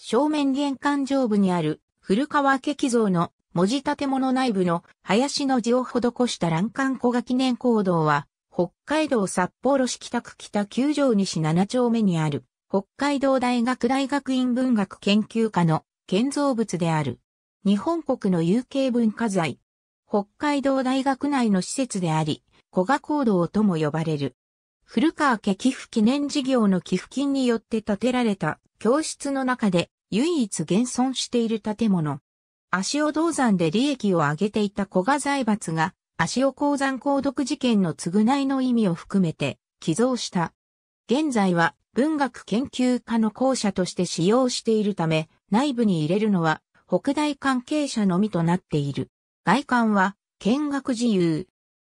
正面玄関上部にある古川石像の文字建物内部の林の字を施した欄干古賀記念講堂は、北海道札幌市北区北九条西七丁目にある、北海道大学大学院文学研究科の建造物である。日本国の有形文化財。北海道大学内の施設であり、古賀講堂とも呼ばれる。古川家寄付記念事業の寄付金によって建てられた教室の中で唯一現存している建物。足尾銅山で利益を上げていた古賀財閥が足尾鉱山鉱毒事件の償いの意味を含めて寄贈した。現在は文学研究家の校舎として使用しているため内部に入れるのは北大関係者のみとなっている。外観は見学自由。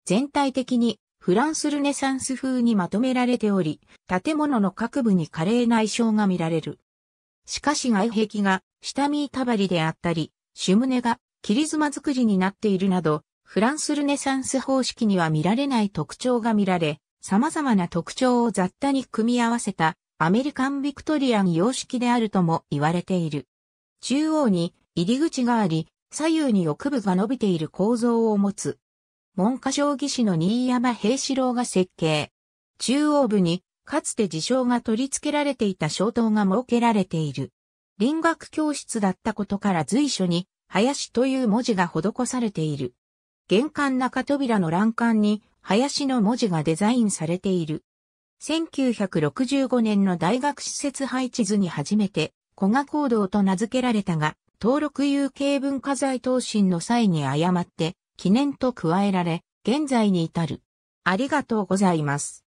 全体的にフランスルネサンス風にまとめられており、建物の各部に華麗な衣装が見られる。しかし外壁が下見板張りであったり、主胸が切妻作りになっているなど、フランスルネサンス方式には見られない特徴が見られ、様々な特徴を雑多に組み合わせたアメリカンビクトリアン様式であるとも言われている。中央に入り口があり、左右に奥部が伸びている構造を持つ文科省技師の新山平四郎が設計。中央部に、かつて事象が取り付けられていた小灯が設けられている。林学教室だったことから随所に、林という文字が施されている。玄関中扉の欄干に、林の文字がデザインされている。1965年の大学施設配置図に初めて、古賀行動と名付けられたが、登録有形文化財等身の際に誤って、記念と加えられ、現在に至る。ありがとうございます。